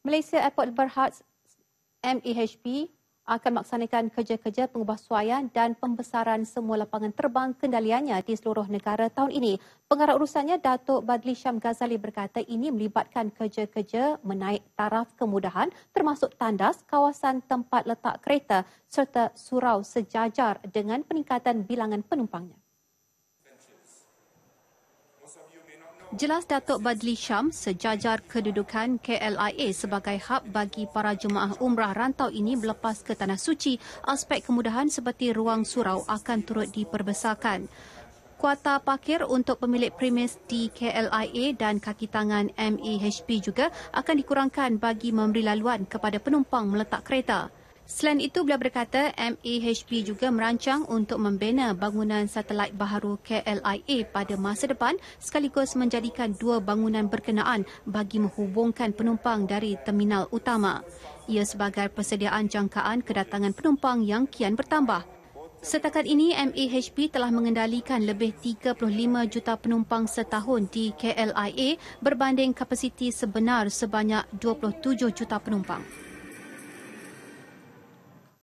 Malaysia Airport Berhad MEHB akan melaksanakan kerja-kerja pengubahsuaian dan pembesaran semua lapangan terbang kendaliannya di seluruh negara tahun ini. Pengarah urusannya, Datuk Badli Syam Ghazali berkata ini melibatkan kerja-kerja menaik taraf kemudahan termasuk tandas, kawasan tempat letak kereta serta surau sejajar dengan peningkatan bilangan penumpangnya. Jelas Datuk Badli Syam, sejajar kedudukan KLIA sebagai hub bagi para jemaah umrah rantau ini berlepas ke Tanah Suci, aspek kemudahan seperti ruang surau akan turut diperbesarkan. Kuota parkir untuk pemilik premis di KLIA dan kaki tangan MEHP juga akan dikurangkan bagi memberi laluan kepada penumpang meletak kereta. Selain itu, beliau berkata MAHB e juga merancang untuk membina bangunan satelit baharu KLIA pada masa depan sekaligus menjadikan dua bangunan berkenaan bagi menghubungkan penumpang dari terminal utama. Ia sebagai persediaan jangkaan kedatangan penumpang yang kian bertambah. Setakat ini, MAHB e telah mengendalikan lebih 35 juta penumpang setahun di KLIA berbanding kapasiti sebenar sebanyak 27 juta penumpang.